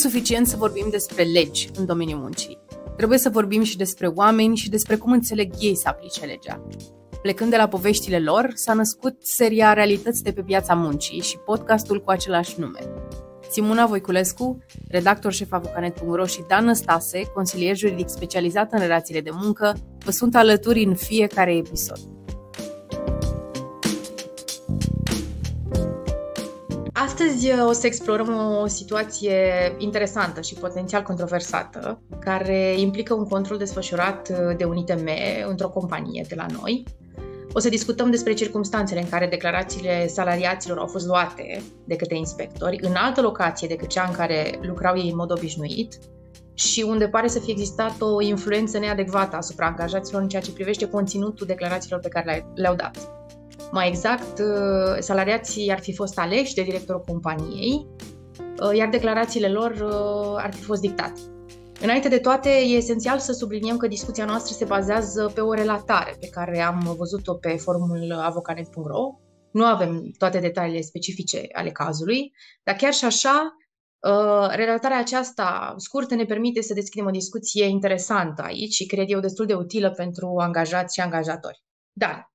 suficient să vorbim despre legi în domeniul muncii. Trebuie să vorbim și despre oameni și despre cum înțeleg ei să aplice legea. Plecând de la poveștile lor, s-a născut seria Realități de pe piața muncii și podcastul cu același nume. Simona Voiculescu, redactor șef avocanet.ro și Dan Stase, consilier juridic specializat în relațiile de muncă, vă sunt alături în fiecare episod. Astăzi uh, o să explorăm o situație interesantă și potențial controversată, care implică un control desfășurat uh, de un ITM într-o companie de la noi. O să discutăm despre circumstanțele în care declarațiile salariaților au fost luate de către inspectori în altă locație decât cea în care lucrau ei în mod obișnuit și unde pare să fie existat o influență neadecvată asupra angajaților în ceea ce privește conținutul declarațiilor pe care le-au dat. Mai exact, uh, salariații ar fi fost aleși de directorul companiei, uh, iar declarațiile lor uh, ar fi fost dictate. Înainte de toate, e esențial să subliniem că discuția noastră se bazează pe o relatare pe care am văzut-o pe forumul avocanet.ro. Nu avem toate detaliile specifice ale cazului, dar chiar și așa, relatarea aceasta scurtă ne permite să deschidem o discuție interesantă aici și cred eu destul de utilă pentru angajați și angajatori. Dar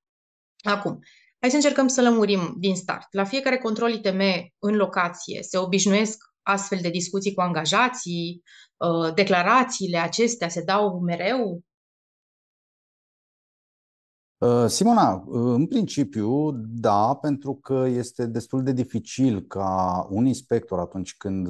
Acum, hai să încercăm să lămurim din start. La fiecare control ITM în locație se obișnuiesc astfel de discuții cu angajații, uh, declarațiile acestea se dau mereu? Uh, Simona, uh, în principiu, da, pentru că este destul de dificil ca un inspector, atunci când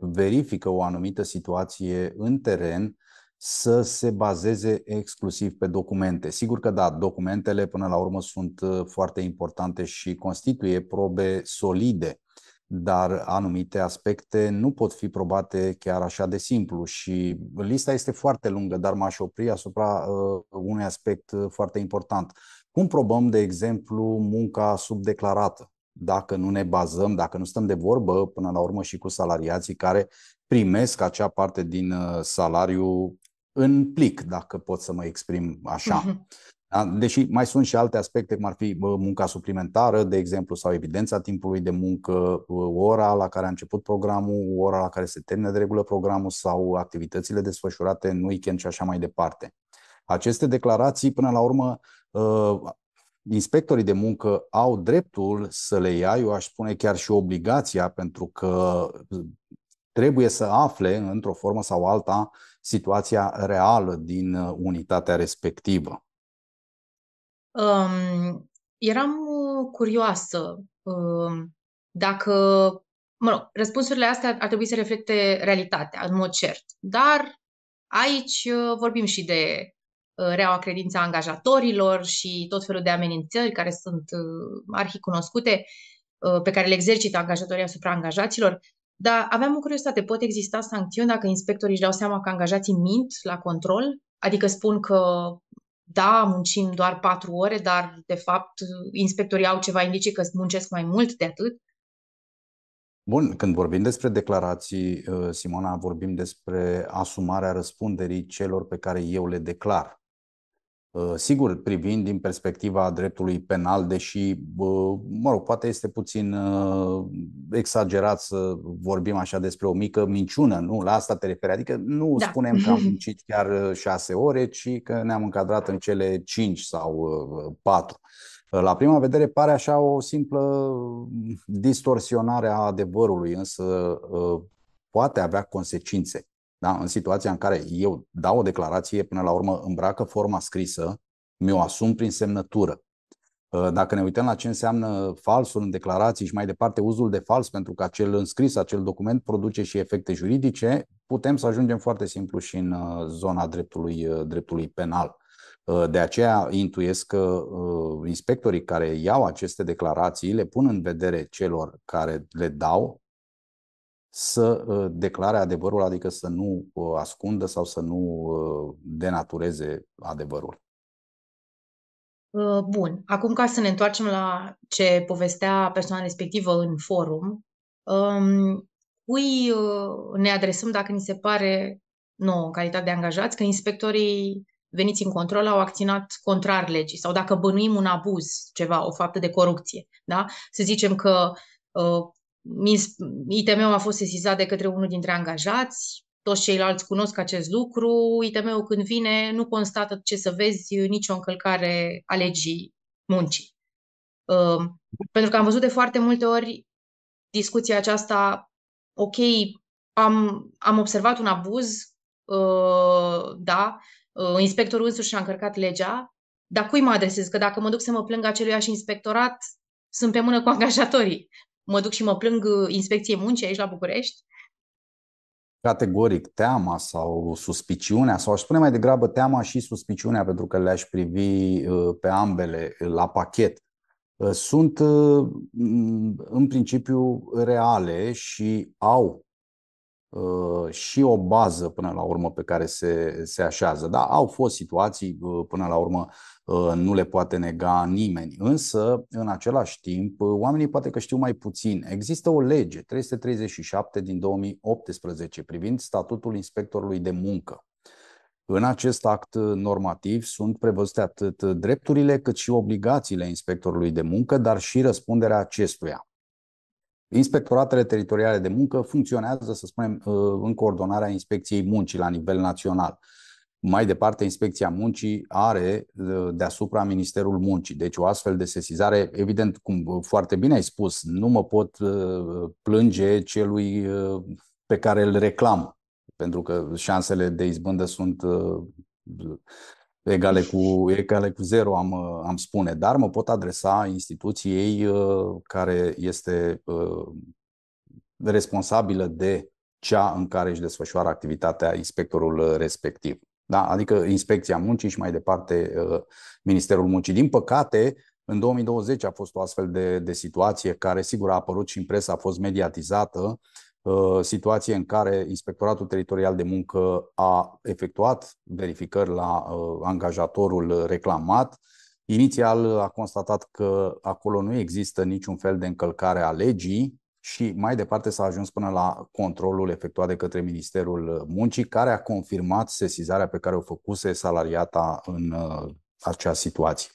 verifică o anumită situație în teren, să se bazeze exclusiv pe documente. Sigur că da, documentele până la urmă sunt uh, foarte importante și constituie probe solide, dar anumite aspecte nu pot fi probate chiar așa de simplu și lista este foarte lungă, dar m-aș opri asupra uh, unui aspect uh, foarte important. Cum probăm, de exemplu, munca subdeclarată? Dacă nu ne bazăm, dacă nu stăm de vorbă până la urmă și cu salariații care primesc acea parte din uh, salariu în plic, dacă pot să mă exprim așa. Mhm. Da? Deși mai sunt și alte aspecte, cum ar fi munca suplimentară, de exemplu, sau evidența timpului de muncă, ora la care a început programul, ora la care se termină de regulă programul sau activitățile desfășurate în weekend și așa mai departe. Aceste declarații, până la urmă, ă, inspectorii de muncă au dreptul să le ia, eu aș spune chiar și obligația, pentru că trebuie să afle, într-o formă sau alta, situația reală din uh, unitatea respectivă. Um, eram uh, curioasă um, dacă. Mă rog, răspunsurile astea ar trebui să reflecte realitatea, în mod cert. Dar aici uh, vorbim și de reaua credința angajatorilor și tot felul de amenințări care sunt arhicunoscute, pe care le exercită angajatorii asupra angajaților. Dar aveam o curiozitate, pot exista sancțiuni dacă inspectorii își dau seama că angajații mint la control? Adică spun că da, muncim doar patru ore, dar de fapt inspectorii au ceva indicii că muncesc mai mult de atât? Bun, când vorbim despre declarații, uh, Simona, vorbim despre asumarea răspunderii celor pe care eu le declar. Uh, sigur, privind din perspectiva dreptului penal, deși, uh, mă rog, poate este puțin uh, exagerat să vorbim așa despre o mică minciună, nu? La asta te referi. Adică nu da. spunem că am muncit chiar șase ore, ci că ne-am încadrat în cele cinci sau patru. La prima vedere pare așa o simplă distorsionare a adevărului, însă poate avea consecințe da? În situația în care eu dau o declarație, până la urmă îmbracă forma scrisă, mi-o asum prin semnătură. Uh, dacă ne uităm la ce înseamnă falsul în declarații și mai departe uzul de fals, pentru că acel înscris, acel document produce și efecte juridice, putem să ajungem foarte simplu și în uh, zona dreptului, uh, dreptului penal. De aceea intuiesc că inspectorii care iau aceste declarații le pun în vedere celor care le dau să uh, declare adevărul, adică să nu uh, ascundă sau să nu uh, denatureze adevărul. Bun. Acum, ca să ne întoarcem la ce povestea persoana respectivă în forum, um, cui ne adresăm dacă ni se pare nouă, în calitate de angajați, că inspectorii veniți în control au acționat contrar legii sau dacă bănuim un abuz, ceva, o faptă de corupție. Da? Să zicem că ITM-ul a fost sesizat de către unul dintre angajați, toți ceilalți cunosc acest lucru, ITM-ul când vine nu constată ce să vezi nicio încălcare a legii muncii. Uh, pentru că am văzut de foarte multe ori discuția aceasta, ok, am, am observat un abuz, uh, da, uh, inspectorul însuși și-a încărcat legea, dar cui mă adresez? Că dacă mă duc să mă plâng aceluiași inspectorat, sunt pe mână cu angajatorii mă duc și mă plâng uh, inspecției muncii aici la București? Categoric, teama sau suspiciunea, sau aș spune mai degrabă teama și suspiciunea, pentru că le-aș privi uh, pe ambele uh, la pachet sunt în principiu reale și au Uh, și o bază până la urmă pe care se, se așează. Da, au fost situații, uh, până la urmă uh, nu le poate nega nimeni, însă în același timp oamenii poate că știu mai puțin. Există o lege 337 din 2018 privind statutul inspectorului de muncă. În acest act normativ sunt prevăzute atât drepturile cât și obligațiile inspectorului de muncă, dar și răspunderea acestuia. Inspectoratele teritoriale de muncă funcționează, să spunem, uh, în coordonarea inspecției muncii la nivel național. Mai departe, Inspecția Muncii are uh, deasupra Ministerul Muncii. Deci o astfel de sesizare, evident, cum uh, foarte bine ai spus, nu mă pot plânge celui pe care îl reclam, pentru că șansele de izbândă sunt egale cu, egale cu zero, am, am spune, dar mă pot adresa instituției uh, care este uh, responsabilă de cea în care își desfășoară activitatea inspectorul respectiv. Da? Adică inspecția muncii și mai departe uh, Ministerul Muncii. Din păcate, în 2020 a fost o astfel de, de situație care, sigur, a apărut și în presă, a fost mediatizată Uh, situație în care Inspectoratul Teritorial de Muncă a efectuat verificări la uh, angajatorul reclamat. Inițial a constatat că acolo nu există niciun fel de încălcare a legii și mai departe s-a ajuns până la controlul efectuat de către Ministerul Muncii, care a confirmat sesizarea pe care o făcuse salariata în uh, acea situație.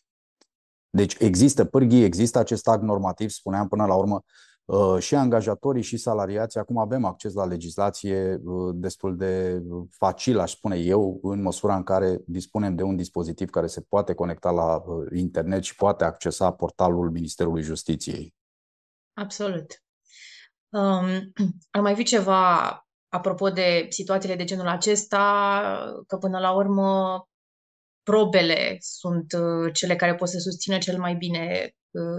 Deci există pârghii, există acest act normativ, spuneam până la urmă, Uh, și angajatorii și salariații acum avem acces la legislație uh, destul de uh, facil, aș spune eu, în măsura în care dispunem de un dispozitiv care se poate conecta la internet și poate accesa portalul Ministerului Justiției. Absolut. Um, ar mai fi ceva apropo de situațiile de genul acesta, că până la urmă probele sunt cele care pot să susțină cel mai bine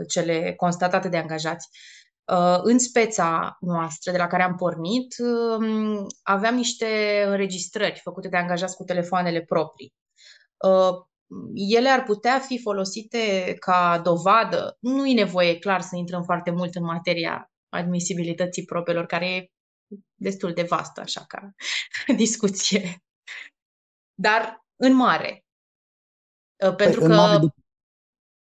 cele constatate de angajați. Uh, Uh, în speța noastră de la care am pornit, um, aveam niște înregistrări făcute de angajați cu telefoanele proprii. Uh, ele ar putea fi folosite ca dovadă. Nu e nevoie, clar, să intrăm foarte mult în materia admisibilității probelor, care e destul de vastă, așa ca discuție. Dar, în mare. Uh, pentru păi, că. Mare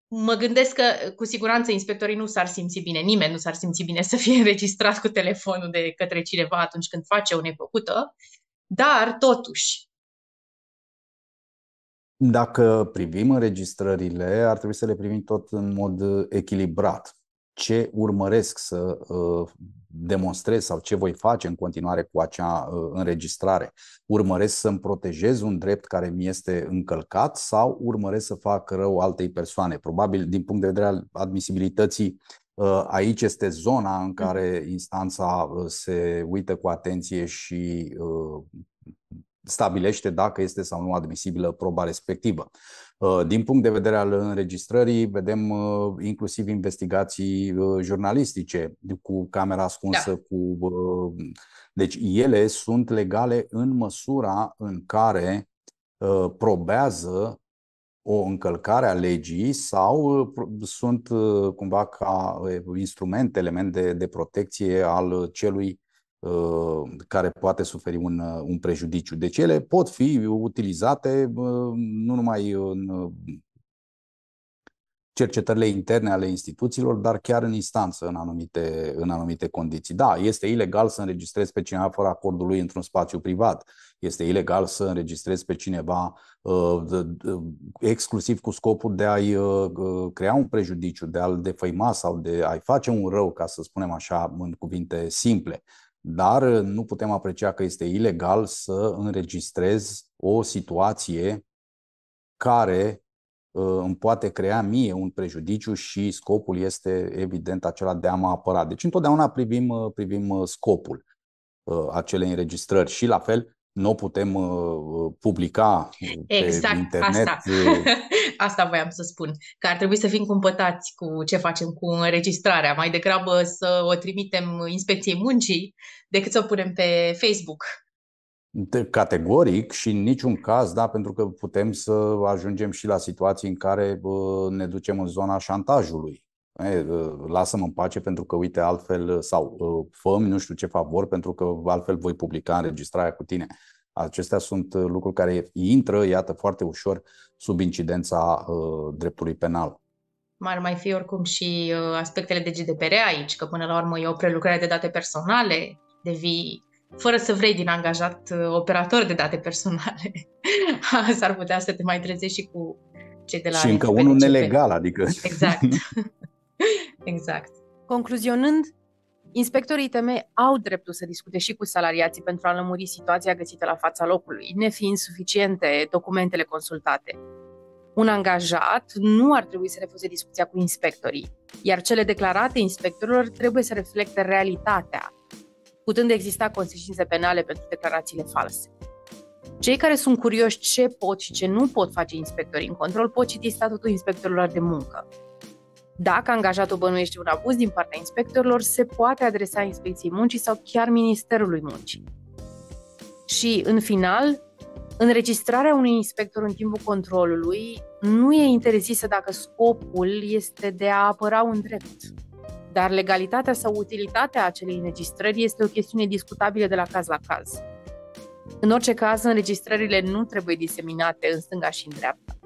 mă gândesc că cu siguranță inspectorii nu s-ar simți bine, nimeni nu s-ar simți bine să fie înregistrat cu telefonul de către cineva atunci când face o neplăcută, dar totuși. Dacă privim înregistrările, ar trebui să le privim tot în mod echilibrat. Ce urmăresc să uh, demonstrez sau ce voi face în continuare cu acea uh, înregistrare? Urmăresc să-mi protejez un drept care mi este încălcat sau urmăresc să fac rău altei persoane? Probabil, din punct de vedere al admisibilității, uh, Aici este zona în care uhm. instanța uh, se uită cu atenție și stabilește dacă este sau nu admisibilă proba respectivă. Uh, din punct de vedere al înregistrării, vedem uh, inclusiv investigații uh, jurnalistice cu camera ascunsă, da. cu. Deci, ele sunt legale în măsura în care probează o încălcare a legii sau sunt cumva ca instrument, element de, de protecție al celui Uh, care poate suferi un, uh, un prejudiciu. Deci ele pot fi utilizate uh, nu numai în cercetările interne ale instituțiilor, dar chiar în instanță în anumite, în anumite condiții. Da, este ilegal să înregistrezi pe cineva fără acordul lui într-un spațiu privat. Este ilegal să înregistrezi pe cineva uh, uh, exclusiv cu scopul de a-i uh, crea un prejudiciu, de a-l defăima sau de a-i face un rău, ca să spunem așa, în cuvinte simple dar uh, nu putem aprecia că este ilegal să înregistrez o situație care uh, îmi poate crea mie un prejudiciu și scopul este evident acela de a mă apăra. Deci întotdeauna privim, uh, privim scopul acelei înregistrări și la fel nu putem publica exact pe internet asta. Asta voiam să spun, că ar trebui să fim cumpătați cu ce facem cu înregistrarea, mai degrabă să o trimitem inspecției muncii decât să o punem pe Facebook. Categoric și în niciun caz, da, pentru că putem să ajungem și la situații în care ne ducem în zona șantajului. Lasă-mă în pace pentru că, uite, altfel, sau făm nu știu ce favor pentru că altfel voi publica înregistrarea cu tine. Acestea sunt uh, lucruri care intră, iată, foarte ușor sub incidența uh, dreptului penal. Mai ar mai fi oricum și uh, aspectele de GDPR aici, că până la urmă e o prelucrare de date personale, devii fără să vrei din angajat uh, operator de date personale. S-ar putea să te mai trezești și cu cei de la... Și încă unul nelegal, adică... Exact. exact. Concluzionând, Inspectorii TM au dreptul să discute și cu salariații pentru a lămuri situația găsită la fața locului, nefiind suficiente documentele consultate. Un angajat nu ar trebui să refuze discuția cu inspectorii, iar cele declarate inspectorilor trebuie să reflecte realitatea, putând exista consecințe penale pentru declarațiile false. Cei care sunt curioși ce pot și ce nu pot face inspectorii în control pot citi statutul inspectorilor de muncă. Dacă angajatul bănuiește un abuz din partea inspectorilor, se poate adresa inspecției muncii sau chiar Ministerului Muncii. Și, în final, înregistrarea unui inspector în timpul controlului nu e interzisă dacă scopul este de a apăra un drept. Dar legalitatea sau utilitatea acelei înregistrări este o chestiune discutabilă de la caz la caz. În orice caz, înregistrările nu trebuie diseminate în stânga și în dreapta.